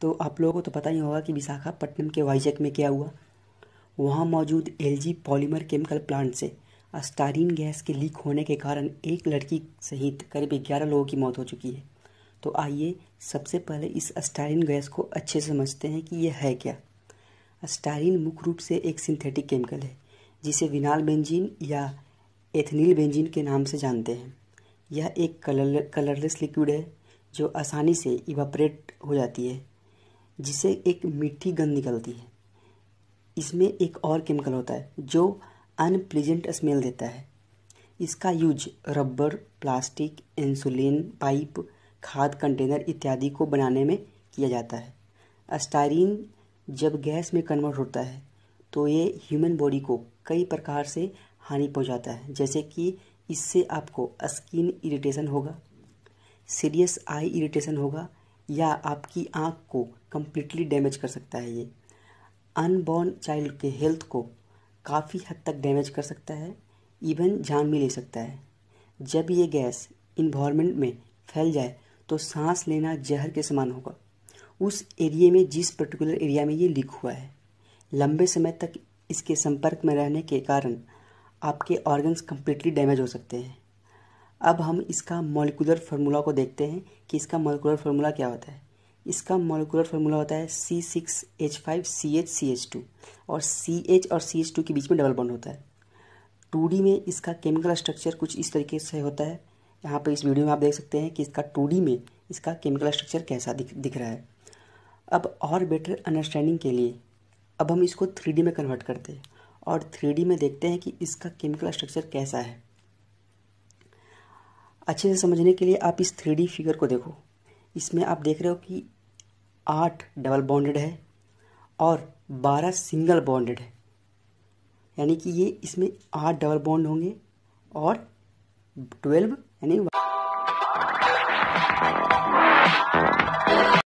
तो आप लोगों को तो पता ही होगा कि विशाखापट्टनम के वाइजेक में क्या हुआ वहाँ मौजूद एल पॉलीमर केमिकल प्लांट से अस्टारीन गैस के लीक होने के कारण एक लड़की सहित करीब ग्यारह लोगों की मौत हो चुकी है तो आइए सबसे पहले इस अस्टारीन गैस को अच्छे से समझते हैं कि यह है क्या अस्टारीन मुख्य रूप से एक सिंथेटिक केमिकल है जिसे विनाल बेंजीन या एथनील बेंजीन के नाम से जानते हैं यह एक कलर कलरलेस लिक्विड है जो आसानी से इवापरेट हो जाती है जिससे एक मीठी गंध निकलती है इसमें एक और केमिकल होता है जो अनप्लीजेंट स्मेल देता है इसका use rubber plastic insulin pipe खाद कंटेनर इत्यादि को बनाने में किया जाता है स्टायरीन जब गैस में कन्वर्ट होता है तो ये ह्यूमन बॉडी को कई प्रकार से हानि पहुंचाता है जैसे कि इससे आपको स्किन इरिटेशन होगा सीरियस आई इरिटेशन होगा या आपकी आँख को कम्प्लीटली डैमेज कर सकता है ये अनबॉर्न चाइल्ड के हेल्थ को काफ़ी हद तक डैमेज कर सकता है इवन जान भी ले सकता है जब ये गैस इन्वामेंट में फैल जाए तो सांस लेना जहर के समान होगा उस एरिए में जिस पर्टिकुलर एरिया में ये लीक हुआ है लंबे समय तक इसके संपर्क में रहने के कारण आपके ऑर्गन्स कम्प्लीटली डैमेज हो सकते हैं अब हम इसका मॉलिकुलर फार्मूला को देखते हैं कि इसका मॉलिकुलर फार्मूला क्या होता है इसका मॉलिकुलर फार्मूला होता है C six H five C H C H two और सी एच और सी एच टू के बीच में डबल बॉन्ड होता है टू डी में इसका केमिकल स्ट्रक्चर कुछ इस तरीके से होता है यहाँ पर इस वीडियो में आप देख सकते हैं कि इसका टू डी में इसका केमिकल स्ट्रक्चर कैसा दिख दिख रहा है अब और बेटर अंडरस्टैंडिंग के लिए अब हम इसको थ्री डी में कन्वर्ट करते हैं और थ्री डी में देखते हैं कि इसका केमिकल स्ट्रक्चर कैसा है अच्छे से समझने के लिए आप इस थ्री फिगर को देखो इसमें आप देख रहे हो कि आठ डबल बॉन्डेड है और बारह सिंगल बॉन्डेड है यानी कि ये इसमें आठ डबल बॉन्ड होंगे और ट्वेल्व यानी